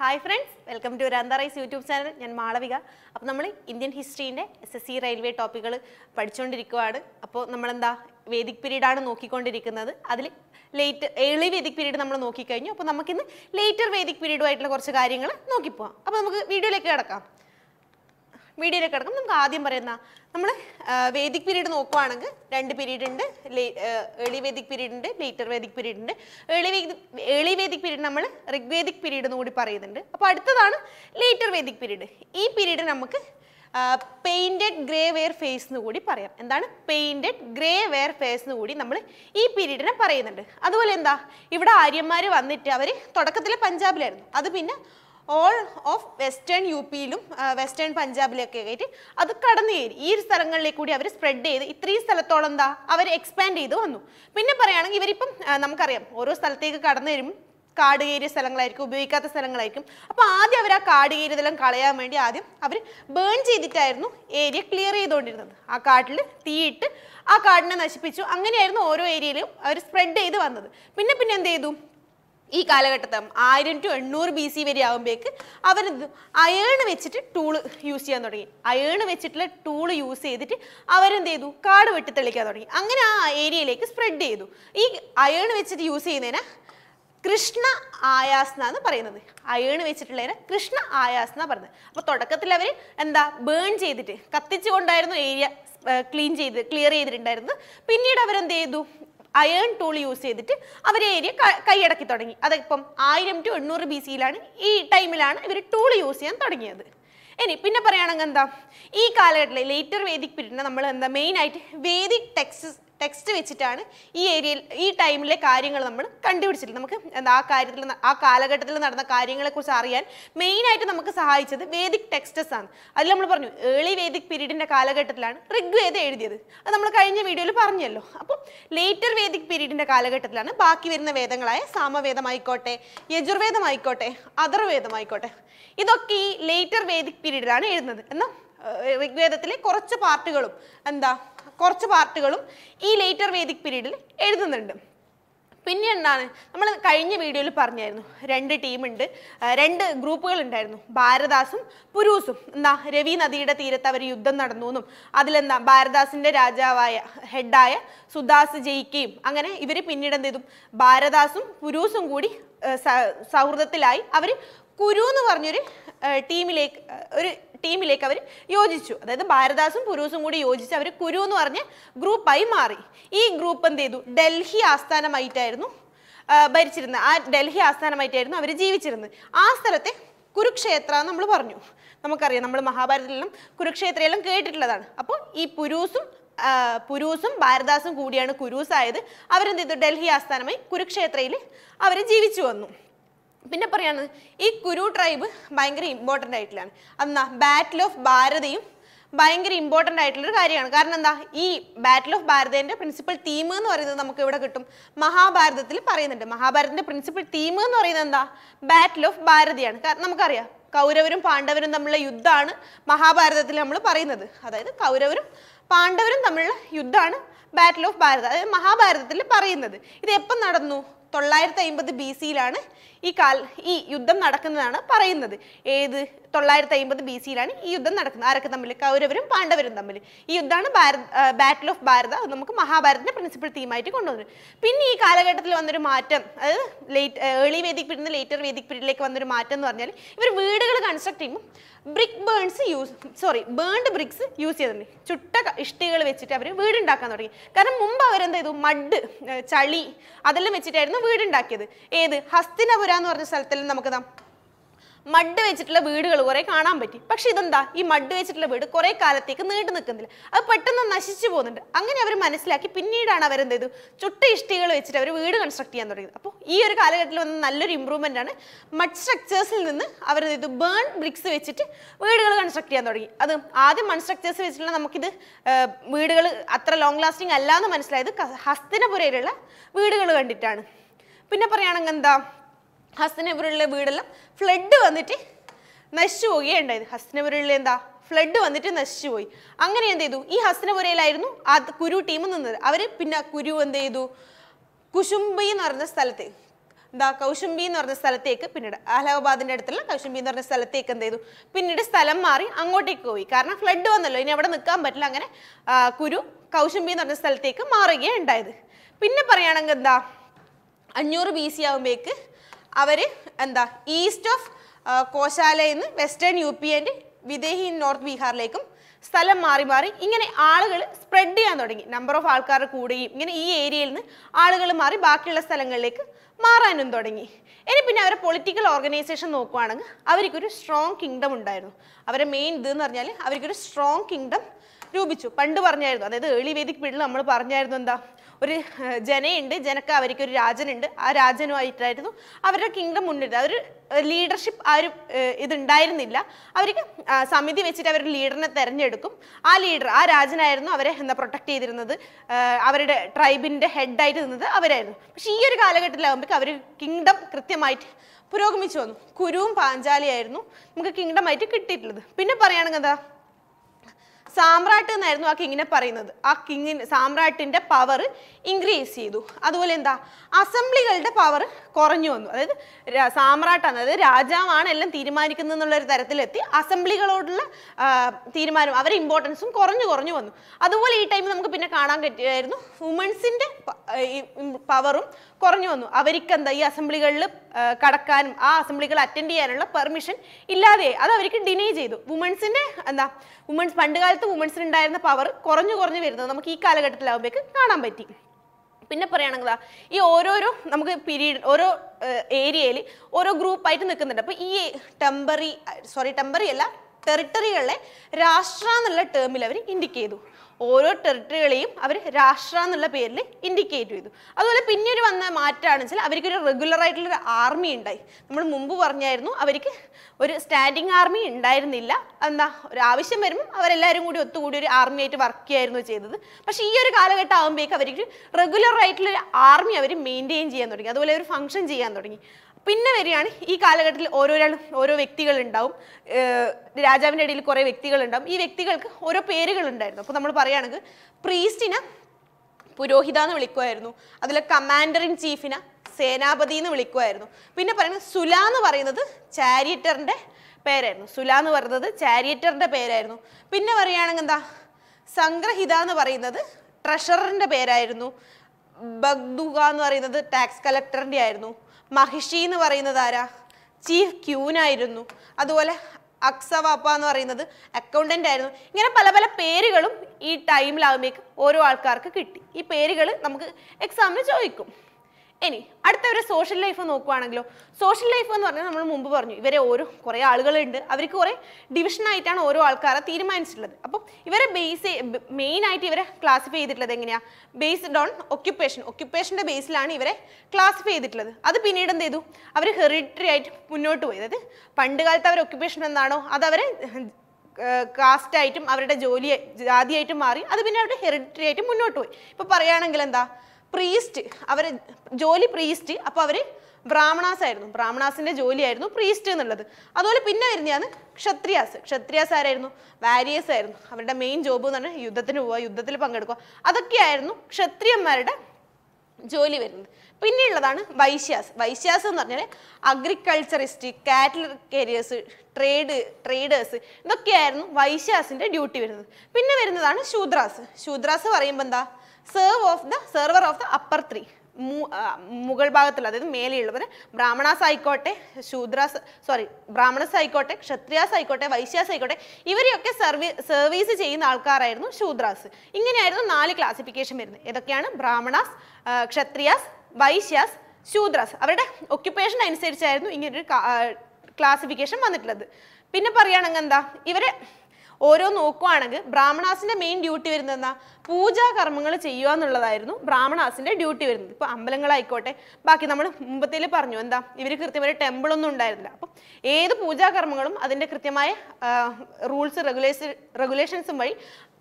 hi friends welcome to രന്തറൈസ് YouTube channel ഞാൻ മാളവിക അപ്പോൾ നമ്മൾ ഇന്ത്യൻ ഹിസ്റ്ററീൻ്റെ എസ് എസ് സി റെയിൽവേ ടോപ്പിക്കുകൾ പഠിച്ചുകൊണ്ടിരിക്കുകയാണ് അപ്പോൾ നമ്മളെന്താ വേദിക് പീരീഡാണ് നോക്കിക്കൊണ്ടിരിക്കുന്നത് അതിൽ ലേറ്റ് ഏർലി വേദിക് പീരീഡ് നമ്മൾ നോക്കിക്കഴിഞ്ഞു അപ്പോൾ നമുക്കിന്ന് ലേറ്റർ വേദിക് പീരീഡുമായിട്ടുള്ള കുറച്ച് കാര്യങ്ങൾ നോക്കിപ്പോവാം അപ്പോൾ നമുക്ക് വീഡിയോയിലേക്ക് കിടക്കാം മീഡിയയിലേക്ക് കിടക്കുമ്പോൾ നമുക്ക് ആദ്യം പറയുന്ന നമ്മൾ വേദിക് പീരീഡ് നോക്കുവാണെങ്കിൽ രണ്ട് പീരീഡ് ഉണ്ട് ഏളി വേദിക് പീരീഡ് ഉണ്ട് ലേറ്റർ വേദിക് പീരീഡ് ഉണ്ട് ഏളി ഏളി വേദിക് പീരീഡ് നമ്മൾ ഋഗ്വേദിക് പീരീഡ് എന്ന് കൂടി പറയുന്നുണ്ട് അപ്പോൾ അടുത്തതാണ് ലേറ്റർ വേദിക് പീരീഡ് ഈ പീരീഡ് നമുക്ക് പെയിൻറ്റഡ് ഗ്രേ വെയർ ഫേസ് എന്ന് കൂടി പറയാം എന്താണ് പെയിൻറ്റഡ് ഗ്രേ വെയർ ഫേസ് എന്ന് കൂടി നമ്മൾ ഈ പീരീഡിനെ പറയുന്നുണ്ട് അതുപോലെ എന്താ ഇവിടെ ആര്യന്മാർ വന്നിട്ട് അവർ തുടക്കത്തിൽ പഞ്ചാബിലായിരുന്നു അത് പിന്നെ ഓൾ ഓഫ് വെസ്റ്റേൺ യു പിയിലും വെസ്റ്റേൺ പഞ്ചാബിലൊക്കെ ആയിട്ട് അത് കടന്നു കയറി ഈ സ്ഥലങ്ങളിലേക്ക് കൂടി അവർ സ്പ്രെഡ് ചെയ്ത് ഇത്രയും സ്ഥലത്തോളം എന്താ അവർ എക്സ്പാൻഡ് ചെയ്ത് വന്നു പിന്നെ പറയുകയാണെങ്കിൽ ഇവരിപ്പം നമുക്കറിയാം ഓരോ സ്ഥലത്തേക്ക് കടന്നു വരും കാട് കയറിയ സ്ഥലങ്ങളായിരിക്കും ഉപയോഗിക്കാത്ത സ്ഥലങ്ങളായിരിക്കും അപ്പോൾ ആദ്യം അവർ ആ കാട് കയറിയതെല്ലാം കളയാൻ വേണ്ടി ആദ്യം അവർ ബേൺ ചെയ്തിട്ടായിരുന്നു ഏരിയ ക്ലിയർ ചെയ്തുകൊണ്ടിരുന്നത് ആ കാട്ടിൽ തീയിട്ട് ആ കാടിനെ നശിപ്പിച്ചു അങ്ങനെയായിരുന്നു ഓരോ ഏരിയയിലും അവർ സ്പ്രെഡ് ചെയ്ത് വന്നത് പിന്നെ പിന്നെ എന്ത് ചെയ്തു ഈ കാലഘട്ടത്തിൽ ആയിരം ടു എണ്ണൂറ് ബി സി വരെ ആകുമ്പോഴേക്ക് അവർ അയേൺ വെച്ചിട്ട് ടൂള് യൂസ് ചെയ്യാൻ തുടങ്ങി അയേൺ വെച്ചിട്ടുള്ള ടൂള് യൂസ് ചെയ്തിട്ട് അവരെന്ത് ചെയ്തു കാട് വെട്ടി തെളിക്കാൻ തുടങ്ങി അങ്ങനെ ആ ഏരിയയിലേക്ക് സ്പ്രെഡ് ചെയ്തു ഈ അയേൺ വെച്ചിട്ട് യൂസ് ചെയ്യുന്നതിന് കൃഷ്ണ ആയാസ് എന്നാണ് പറയുന്നത് അയേൺ വെച്ചിട്ടുള്ളതിന് കൃഷ്ണ ആയാസ് എന്നാണ് പറയുന്നത് അപ്പോൾ തുടക്കത്തിൽ അവർ എന്താ ബേൺ ചെയ്തിട്ട് കത്തിച്ചുകൊണ്ടായിരുന്നു ഏരിയ ക്ലീൻ ചെയ്ത് ക്ലിയർ ചെയ്തിട്ടുണ്ടായിരുന്നത് പിന്നീട് അവരെന്ത് ചെയ്തു അയേൺ ടൂൾ യൂസ് ചെയ്തിട്ട് അവർ ഏരിയ കൈയടക്കി തുടങ്ങി അതിപ്പം ആയിരം ടു എണ്ണൂറ് ബി സിയിലാണ് ഈ ടൈമിലാണ് ഇവർ ടൂൾ യൂസ് ചെയ്യാൻ തുടങ്ങിയത് ഇനി പിന്നെ പറയുകയാണെങ്കിൽ എന്താ ഈ കാലഘട്ടത്തിൽ ലേറ്റർ വേദിക് പീരീഡിനെ നമ്മൾ എന്താ മെയിൻ ആയിട്ട് വേദിക് ടെക്സ്റ്റ് ടെക്സ്റ്റ് വെച്ചിട്ടാണ് ഈ ഏരിയയിൽ ഈ ടൈമിലെ കാര്യങ്ങൾ നമ്മൾ കണ്ടുപിടിച്ചിട്ടുണ്ട് നമുക്ക് എന്താ ആ കാര്യത്തിൽ ആ കാലഘട്ടത്തിൽ നടന്ന കാര്യങ്ങളെക്കുറിച്ച് അറിയാൻ മെയിനായിട്ട് നമുക്ക് സഹായിച്ചത് വേദിക് ടെക്സ്റ്റസ് ആണ് അതിൽ നമ്മൾ പറഞ്ഞു ഏളി വേദിക് പീരീഡിൻ്റെ കാലഘട്ടത്തിലാണ് ഋഗ്വേദം എഴുതിയത് അത് നമ്മൾ കഴിഞ്ഞ വീഡിയോയിൽ പറഞ്ഞല്ലോ അപ്പോൾ ലേറ്റർ വേദിക് പീരീഡിൻ്റെ കാലഘട്ടത്തിലാണ് ബാക്കി വരുന്ന വേദങ്ങളായ സാമവേദമായിക്കോട്ടെ യജുർവേദമായിക്കോട്ടെ അതർവേദമായിക്കോട്ടെ ഇതൊക്കെ ഈ ലേറ്റർ വേദിക് പീരീഡിലാണ് എഴുതുന്നത് എന്നാൽ ഋഗ്വേദത്തിലെ കുറച്ച് പാർട്ടുകളും എന്താ കുറച്ച് പാർട്ടുകളും ഈ ലേറ്റർ വേദിക് പീരീഡിൽ എഴുതുന്നുണ്ട് പിന്നെ എന്താണ് നമ്മൾ കഴിഞ്ഞ വീഡിയോയിൽ പറഞ്ഞായിരുന്നു രണ്ട് ടീമുണ്ട് രണ്ട് ഗ്രൂപ്പുകൾ ഉണ്ടായിരുന്നു ഭാരദാസും പുരൂസും എന്താ രവി നദിയുടെ തീരത്ത് അവർ യുദ്ധം നടന്നു എന്നും അതിലെന്താ ഭാരദാസിൻ്റെ രാജാവായ ഹെഡായ സുദാസ് ജയിക്കുകയും അങ്ങനെ ഇവർ പിന്നീട് എന്ത് ചെയ്തു ഭാരദാസും പുരൂസും കൂടി സൗഹൃദത്തിലായി അവർ കുരു എന്ന് പറഞ്ഞൊരു ടീമിലേക്ക് ഒരു ടീമിലേക്ക് അവർ യോജിച്ചു അതായത് ഭാരദാസും പുരൂസും കൂടി യോജിച്ച് അവർ കുരു എന്ന് പറഞ്ഞ് ഗ്രൂപ്പായി മാറി ഈ ഗ്രൂപ്പ് എന്ത് ചെയ്തു ഡൽഹി ആസ്ഥാനമായിട്ടായിരുന്നു ഭരിച്ചിരുന്നത് ആ ഡൽഹി ആസ്ഥാനമായിട്ടായിരുന്നു അവർ ജീവിച്ചിരുന്നത് ആ സ്ഥലത്തെ കുരുക്ഷേത്ര നമ്മൾ പറഞ്ഞു നമുക്കറിയാം നമ്മൾ മഹാഭാരതത്തിലും കുരുക്ഷേത്രയിലും കേട്ടിട്ടുള്ളതാണ് അപ്പോൾ ഈ പുരൂസും പുരൂസും ഭാരദാസും കൂടിയാണ് കുരൂസ് ആയത് അവരെന്ത് ചെയ്തു ഡൽഹി ആസ്ഥാനമായി കുരുക്ഷേത്രയിൽ അവർ ജീവിച്ചു വന്നു പിന്നെ പറയാണ് ഈ കുരു ട്രൈബ് ഭയങ്കര ഇമ്പോർട്ടൻ്റ് ആയിട്ടുള്ളതാണ് അതെന്താ ബാറ്റിൽ ഓഫ് ഭാരതയും ഭയങ്കര ഇമ്പോർട്ടൻ്റ് ആയിട്ടുള്ളൊരു കാര്യമാണ് കാരണം എന്താ ഈ ബാറ്റിൽ ഓഫ് ഭാരതേൻ്റെ പ്രിൻസിപ്പൽ തീം എന്ന് പറയുന്നത് നമുക്ക് ഇവിടെ കിട്ടും മഹാഭാരതത്തിൽ പറയുന്നുണ്ട് മഹാഭാരതത്തിൻ്റെ പ്രിൻസിപ്പൽ തീം എന്ന് പറയുന്നത് എന്താ ബാറ്റിൽ ഓഫ് ഭാരതിയാണ് നമുക്കറിയാം കൗരവരും പാണ്ഡവരും തമ്മിലുള്ള യുദ്ധമാണ് മഹാഭാരതത്തിൽ നമ്മൾ പറയുന്നത് അതായത് കൗരവരും പാണ്ഡവരും തമ്മിലുള്ള യുദ്ധമാണ് ബാറ്റിൽ ഓഫ് ഭാരത അതായത് മഹാഭാരതത്തിൽ പറയുന്നത് ഇത് എപ്പം നടന്നു തൊള്ളായിരത്തി അമ്പത് ബി സിയിലാണ് ഈ കാൽ ഈ യുദ്ധം നടക്കുന്നതാണ് പറയുന്നത് ഏത് തൊള്ളായിരത്തി അമ്പത് ബി സിയിലാണ് ഈ യുദ്ധം നടക്കുന്നത് ആരൊക്കെ തമ്മിൽ കൗരവരും പാണ്ഡവരും തമ്മിൽ ഈ യുദ്ധമാണ് ഭാരത് ബാറ്റിൽ ഓഫ് ഭാരത അത് നമുക്ക് മഹാഭാരതത്തിന്റെ പ്രിൻസിപ്പൽ തീമായിട്ട് കൊണ്ടുവന്നു പിന്നെ ഈ കാലഘട്ടത്തിൽ വന്നൊരു മാറ്റം അതായത് ലേറ്റ് ഏർലി വേദിക് പീരീഡിൽ ലേറ്റർ വേദിക് പീരീഡിലേക്ക് വന്നൊരു മാറ്റം എന്ന് പറഞ്ഞാൽ ഇവർ വീടുകൾ കൺസ്ട്രക്ട് ചെയ്യുമ്പോൾ brick burns use sorry burned bricks use ചെയ്തിട്ടുണ്ട് ചുട്ട ഇഷ്ടികൾ വെച്ചിട്ട് അവർ വീടുണ്ടാക്കാൻ തുടങ്ങി കാരണം മുമ്പ് അവരെന്ത് ചെയ്തു മഡ് ചളി അതെല്ലാം വെച്ചിട്ടായിരുന്നു വീടുണ്ടാക്കിയത് ഏത് ഹസ്തിനപുര എന്ന് പറഞ്ഞ സ്ഥലത്തിൽ നമുക്ക് മഡ് വെച്ചിട്ടുള്ള വീടുകൾ കുറെ കാണാൻ പറ്റി പക്ഷെ ഇതെന്താ ഈ മഡ് വെച്ചിട്ടുള്ള വീട് കുറെ കാലത്തേക്ക് നീണ്ടു നിൽക്കുന്നില്ല അത് പെട്ടെന്ന് നശിച്ചു പോകുന്നുണ്ട് അങ്ങനെ അവർ മനസ്സിലാക്കി പിന്നീടാണ് അവരെന്ത് ചെയ്തു ചുട്ട ഇഷ്ടികൾ വെച്ചിട്ട് അവർ വീട് കൺസ്ട്രക്ട് ചെയ്യാൻ തുടങ്ങിയത് അപ്പോൾ ഈ ഒരു കാലഘട്ടത്തിൽ വന്ന നല്ലൊരു ഇമ്പ്രൂവ്മെന്റ് ആണ് മഡ് സ്ട്രക്ചേഴ്സിൽ നിന്ന് അവർ ചെയ്തു ബേൺ ബ്രിക്സ് വെച്ചിട്ട് വീടുകൾ കൺസ്ട്രക്ട് ചെയ്യാൻ തുടങ്ങി അത് ആദ്യം മൺ സ്ട്രക്ചേഴ്സ് വെച്ചിട്ടുള്ള നമുക്കിത് വീടുകൾ അത്ര ലോങ് ലാസ്റ്റിംഗ് അല്ല എന്ന് മനസ്സിലായത് ഹസ്തിനപുരയിലുള്ള വീടുകൾ കണ്ടിട്ടാണ് പിന്നെ പറയുകയാണെങ്കിൽ എന്താ ഹസ്തനപുരയിലെ വീടെല്ലാം ഫ്ലഡ് വന്നിട്ട് നശിച്ചു പോവുകയുണ്ടായത് ഹസ്തനപുരയിലെ എന്താ ഫ്ലഡ് വന്നിട്ട് നശിച്ചു പോയി അങ്ങനെ എന്ത് ചെയ്തു ഈ ഹസ്തനപുരയിലായിരുന്നു ആ കുരു ടീം നിന്നത് അവർ പിന്നെ കുരു എന്ത് ചെയ്തു കുശുംബി എന്ന് പറഞ്ഞ സ്ഥലത്ത് എന്താ കൗശുംബി എന്ന് പറഞ്ഞ സ്ഥലത്തേക്ക് പിന്നീട് അലഹബാദിന്റെ അടുത്തുള്ള കൗശുംബി എന്ന് പറഞ്ഞ സ്ഥലത്തേക്ക് എന്ത് ചെയ്തു പിന്നീട് സ്ഥലം മാറി അങ്ങോട്ടേക്ക് പോയി കാരണം ഫ്ലഡ് വന്നല്ലോ ഇനി അവിടെ നിൽക്കാൻ പറ്റില്ല അങ്ങനെ കുരു കൗശുംബി എന്ന് പറഞ്ഞ സ്ഥലത്തേക്ക് മാറുകയാണ് ഉണ്ടായത് പിന്നെ പറയുകയാണെങ്കിൽ എന്താ അഞ്ഞൂറ് ബി സി ആകുമ്പോഴേക്ക് അവർ എന്താ ഈസ്റ്റ് ഓഫ് കോശാലയിൽ നിന്ന് വെസ്റ്റേൺ യു പി ആൻഡ് വിദേഹി ഇൻ നോർത്ത് ബീഹാറിലേക്കും സ്ഥലം മാറി മാറി ഇങ്ങനെ ആളുകൾ സ്പ്രെഡ് ചെയ്യാൻ തുടങ്ങി നമ്പർ ഓഫ് ആൾക്കാർ കൂടുകയും ഇങ്ങനെ ഈ ഏരിയയിൽ നിന്ന് ആളുകൾ മാറി ബാക്കിയുള്ള സ്ഥലങ്ങളിലേക്ക് മാറാനും തുടങ്ങി ഇനി പിന്നെ അവരെ പൊളിറ്റിക്കൽ ഓർഗനൈസേഷൻ നോക്കുവാണെങ്കിൽ അവർക്കൊരു സ്ട്രോങ് കിങ്ഡം ഉണ്ടായിരുന്നു അവരെ മെയിൻ ഇതെന്ന് പറഞ്ഞാൽ അവർക്കൊരു സ്ട്രോങ് കിങ്ഡം രൂപിച്ചു പണ്ട് പറഞ്ഞായിരുന്നു അതായത് ഏളി വേദിക്ക് പിള്ളിൽ നമ്മൾ പറഞ്ഞായിരുന്നു എന്താ ഒരു ജനയുണ്ട് ജനക്ക് അവർക്ക് ഒരു രാജനുണ്ട് ആ രാജനുമായിട്ടായിരുന്നു അവരുടെ കിങ്ഡം മുന്നിട്ട് അവർ ലീഡർഷിപ്പ് ആ ഒരു ഇതുണ്ടായിരുന്നില്ല അവർക്ക് സമിതി വെച്ചിട്ട് അവർ ലീഡറിനെ തിരഞ്ഞെടുക്കും ആ ലീഡർ ആ രാജനായിരുന്നു അവരെ എന്താ പ്രൊട്ടക്ട് ചെയ്തിരുന്നത് അവരുടെ ട്രൈബിൻ്റെ ഹെഡായിട്ട് നിന്നത് അവരായിരുന്നു പക്ഷേ ഈ ഒരു കാലഘട്ടത്തിലാകുമ്പോഴേക്കും അവർ കിങ്ഡം കൃത്യമായിട്ട് പുരോഗമിച്ചു വന്നു കുരുവും പാഞ്ചാലിയായിരുന്നു നമുക്ക് ആയിട്ട് കിട്ടിയിട്ടുള്ളത് പിന്നെ പറയുകയാണെങ്കിൽ എന്താ സാമ്രാട്ട് എന്നായിരുന്നു ആ കിങ്ങിനെ പറയുന്നത് ആ കിങ്ങിന് സാമ്രാട്ടിൻ്റെ പവർ ഇൻക്രീസ് ചെയ്തു അതുപോലെ എന്താ അസംബ്ലികളുടെ പവർ കുറഞ്ഞു വന്നു അതായത് സാമ്രാട്ടാണ് അതായത് രാജാവാണ് എല്ലാം തീരുമാനിക്കുന്നത് എന്നുള്ളൊരു തരത്തിലെത്തി അസംബ്ലികളോടുള്ള തീരുമാനം അവരെ ഇമ്പോർട്ടൻസും കുറഞ്ഞു കുറഞ്ഞു വന്നു അതുപോലെ ഈ ടൈമിൽ നമുക്ക് പിന്നെ കാണാൻ പറ്റിയായിരുന്നു വുമൻസിൻ്റെ പവറും കുറഞ്ഞു വന്നു അവർക്ക് എന്താ ഈ അസംബ്ലികളിൽ കടക്കാനും ആ അസംബ്ലികൾ അറ്റൻഡ് ചെയ്യാനുള്ള പെർമിഷൻ ഇല്ലാതെ അത് അവർക്ക് ഡിനൈ ചെയ്തു വുമൺസിന്റെ എന്താ വുമൺസ് പണ്ട് കാലത്ത് ഉണ്ടായിരുന്ന പവർ കുറഞ്ഞു കുറഞ്ഞു വരുന്നത് നമുക്ക് ഈ കാലഘട്ടത്തിലാവുമ്പോഴേക്ക് കാണാൻ പറ്റി പിന്നെ പറയുകയാണെങ്കിൽ ഈ ഓരോരോ നമുക്ക് പീരീഡ് ഓരോ ഏരിയയിൽ ഓരോ ഗ്രൂപ്പായിട്ട് നിൽക്കുന്നുണ്ട് അപ്പോൾ ഈ ടെമ്പറി സോറി ടെമ്പറി അല്ല ടെറിട്ടറികളിലെ രാഷ്ട്ര എന്നുള്ള ടേമിൽ അവർ ഇൻഡിക്കേറ്റ് ചെയ്തു ഓരോ ടെറിട്ടറികളെയും അവർ രാഷ്ട്ര എന്നുള്ള പേരിൽ ഇൻഡിക്കേറ്റ് ചെയ്തു അതുപോലെ പിന്നീട് വന്ന മാറ്റമാണെന്ന് വെച്ചാൽ അവർക്കൊരു റെഗുലർ ആയിട്ടുള്ളൊരു ആർമി ഉണ്ടായി നമ്മൾ മുമ്പ് പറഞ്ഞായിരുന്നു അവർക്ക് ഒരു സ്റ്റാൻഡിങ് ആർമി ഉണ്ടായിരുന്നില്ല എന്താ ഒരു ആവശ്യം വരുമ്പോൾ അവരെല്ലാവരും കൂടി ഒത്തുകൂടി ഒരു ആർമി ആയിട്ട് വർക്ക് ചെയ്യായിരുന്നു ചെയ്തത് പക്ഷേ ഈ ഒരു കാലഘട്ടം ആകുമ്പോഴേക്കും അവർക്ക് റെഗുലർ ആയിട്ടുള്ള ആർമി അവർ മെയിൻറ്റെയിൻ ചെയ്യാൻ തുടങ്ങി അതുപോലെ ഒരു ഫംഗ്ഷൻ ചെയ്യാൻ തുടങ്ങി പിന്നെ വരികയാണ് ഈ കാലഘട്ടത്തിൽ ഓരോരാൾ ഓരോ വ്യക്തികൾ ഉണ്ടാവും രാജാവിൻ്റെ ഇടയിൽ കുറേ വ്യക്തികൾ ഉണ്ടാവും ഈ വ്യക്തികൾക്ക് ഓരോ പേരുകൾ ഉണ്ടായിരുന്നു അപ്പോൾ നമ്മൾ പറയുകയാണെങ്കിൽ പ്രീസ്റ്റിന് പുരോഹിത എന്ന് വിളിക്കുമായിരുന്നു അതിലെ കമാൻഡർ ഇൻ ചീഫിനെ സേനാപതി എന്ന് വിളിക്കുമായിരുന്നു പിന്നെ പറയുന്നത് സുല എന്ന് പറയുന്നത് ചാരിയറ്ററിൻ്റെ പേരായിരുന്നു സുല എന്ന് പറയുന്നത് ചാരിയറ്ററിൻ്റെ പേരായിരുന്നു പിന്നെ പറയുകയാണെങ്കിൽ എന്താ സംഗ്രഹിത എന്ന് പറയുന്നത് ട്രഷററിൻ്റെ പേരായിരുന്നു ബഗ്ദുഗ എന്ന് പറയുന്നത് ടാക്സ് കളക്ടറിൻ്റെ ആയിരുന്നു മഹിഷി എന്ന് പറയുന്നത് ആരാ ചീഫ് ക്യൂനായിരുന്നു അതുപോലെ അക്സവാപ്പ എന്ന് പറയുന്നത് അക്കൗണ്ടന്റ് ആയിരുന്നു ഇങ്ങനെ പല പല പേരുകളും ഈ ടൈമിലാകുമ്പോഴേക്കും ഓരോ ആൾക്കാർക്ക് കിട്ടി ഈ പേരുകൾ നമുക്ക് എക്സാമിന് ചോദിക്കും ഇനി അടുത്ത ഒരു സോഷ്യൽ ലൈഫ് നോക്കുവാണെങ്കിലോ സോഷ്യൽ ലൈഫ് എന്ന് പറഞ്ഞാൽ നമ്മൾ മുമ്പ് പറഞ്ഞു ഇവരെ ഓരോ കുറേ ആളുകളുണ്ട് അവർക്ക് കുറേ ഡിവിഷനായിട്ടാണ് ഓരോ ആൾക്കാരെ തീരുമാനിച്ചിട്ടുള്ളത് അപ്പം ഇവരെ ബേസ് മെയിൻ ആയിട്ട് ഇവരെ ക്ലാസിഫൈ ചെയ്തിട്ടുള്ളത് എങ്ങനെയാണ് ബേസ്ഡ് ഓൺ ഒക്യുപ്പേഷൻ ഒക്യുപ്പേഷൻ്റെ ബേസിലാണ് ഇവരെ ക്ലാസിഫൈ ചെയ്തിട്ടുള്ളത് അത് പിന്നീട് എന്ത് ചെയ്തു അവർ ഹെറിറ്ററി ആയിട്ട് മുന്നോട്ട് പോയി അതായത് പണ്ട് കാലത്ത് അവർ ഒക്യുപ്പേഷൻ എന്താണോ അത് അവരെ കാസ്റ്റായിട്ടും അവരുടെ ജോലി ജാതിയായിട്ടും മാറി അത് പിന്നെ അവരുടെ ഹെറിറ്ററി ആയിട്ട് മുന്നോട്ട് പോയി ഇപ്പോൾ പറയുകയാണെങ്കിൽ എന്താ പ്രീസ്റ്റ് അവർ ജോലി പ്രീസ്റ്റ് അപ്പോൾ അവർ ബ്രാഹ്മണാസ് ആയിരുന്നു ബ്രാഹ്മണാസിൻ്റെ ജോലിയായിരുന്നു പ്രീസ്റ്റ് എന്നുള്ളത് അതുപോലെ പിന്നെ വരുന്നതാണ് ക്ഷത്രിയാസ് ക്ഷത്രിയാസ് ആരായിരുന്നു വാരിയേഴ്സ് ആയിരുന്നു അവരുടെ മെയിൻ ജോബ് എന്ന് പറഞ്ഞാൽ യുദ്ധത്തിന് പോവുക യുദ്ധത്തിൽ പങ്കെടുക്കുക അതൊക്കെയായിരുന്നു ക്ഷത്രിയന്മാരുടെ ജോലി വരുന്നത് പിന്നെയുള്ളതാണ് വൈശ്യാസ് വൈശ്യാസ് എന്ന് പറഞ്ഞാൽ agriculturist cattle carriers trade traders ഇതൊക്കെയായിരുന്നു വൈശ്യാസിൻ്റെ ഡ്യൂട്ടി വരുന്നത് പിന്നെ വരുന്നതാണ് ശൂദ്രാസ് ശൂദ്രാസ് പറയുമ്പോൾ എന്താ serve of the server of the upper three മുഗൾ ഭാഗത്തുള്ള അതായത് മേലെയുള്ളവർ ബ്രാഹ്മണാസ് ആയിക്കോട്ടെ ശൂദ്രാസ് സോറി ബ്രാഹ്മണസ് ആയിക്കോട്ടെ ക്ഷത്രിയാസ് ആയിക്കോട്ടെ വൈശ്യാസ് ആയിക്കോട്ടെ ഇവരെയൊക്കെ സർവീസ് സർവീസ് ചെയ്യുന്ന ആൾക്കാരായിരുന്നു ശൂദ്രാസ് ഇങ്ങനെയായിരുന്നു നാല് ക്ലാസിഫിക്കേഷൻ വരുന്നത് ഏതൊക്കെയാണ് ബ്രാഹ്മണാസ് ക്ഷത്രിയാസ് വൈശ്യാസ് ശൂദ്രാസ് അവരുടെ ഒക്യുപ്പേഷൻ അനുസരിച്ചായിരുന്നു ഇങ്ങനൊരു ക്ലാസിഫിക്കേഷൻ വന്നിട്ടുള്ളത് പിന്നെ പറയുകയാണെങ്കിൽ എന്താ ഇവരെ ഓരോ നോക്കുവാണെങ്കിൽ ബ്രാഹ്മണാസിന്റെ മെയിൻ ഡ്യൂട്ടി വരുന്നത് എന്താ പൂജാകർമ്മങ്ങൾ ചെയ്യുക എന്നുള്ളതായിരുന്നു ബ്രാഹ്മണാസിന്റെ ഡ്യൂട്ടി വരുന്നത് ഇപ്പൊ അമ്പലങ്ങളായിക്കോട്ടെ ബാക്കി നമ്മൾ മുമ്പത്തേല് പറഞ്ഞു എന്താ ഇവർ കൃത്യമായ ഒന്നും ഉണ്ടായിരുന്നില്ല അപ്പൊ ഏത് പൂജാകർമ്മങ്ങളും അതിന്റെ കൃത്യമായ റൂൾസ് റെഗുലേഷൻ റെഗുലേഷൻസും വഴി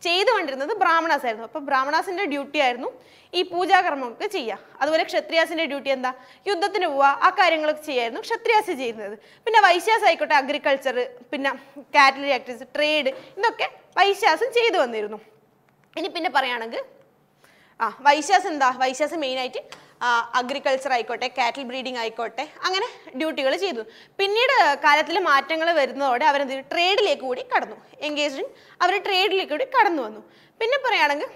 ചെയ്തു കൊണ്ടിരുന്നത് ബ്രാഹ്മണാസ് ആയിരുന്നു അപ്പോൾ ബ്രാഹ്മണാസിന്റെ ഡ്യൂട്ടി ആയിരുന്നു ഈ പൂജാകർമ്മമൊക്കെ ചെയ്യുക അതുപോലെ ക്ഷത്രിയാസിന്റെ ഡ്യൂട്ടി എന്താ യുദ്ധത്തിന് പോവുക ആ കാര്യങ്ങളൊക്കെ ചെയ്യായിരുന്നു ക്ഷത്രിയാസ് ചെയ്യുന്നത് പിന്നെ വൈശ്യാസ് ആയിക്കോട്ടെ അഗ്രികൾച്ചർ പിന്നെ കാറ്റലറി ആക്ടിവിറ്റീസ് ട്രേഡ് ഇതൊക്കെ വൈശ്യാസം ചെയ്തു വന്നിരുന്നു ഇനി പിന്നെ പറയുകയാണെങ്കിൽ ആ വൈശ്യാസ് എന്താ വൈശ്യാസ് മെയിനായിട്ട് അഗ്രികൾച്ചർ ആയിക്കോട്ടെ കാറ്റിൽ ബ്രീഡിംഗ് ആയിക്കോട്ടെ അങ്ങനെ ഡ്യൂട്ടികൾ ചെയ്തു പിന്നീട് കാലത്തിൽ മാറ്റങ്ങൾ വരുന്നതോടെ അവരെന്ത് ചെയ്തു ട്രേഡിലേക്ക് കൂടി കടന്നു എൻഗേജ്ഡ് അവർ ട്രേഡിലേക്ക് കൂടി കടന്നു വന്നു പിന്നെ പറയുകയാണെങ്കിൽ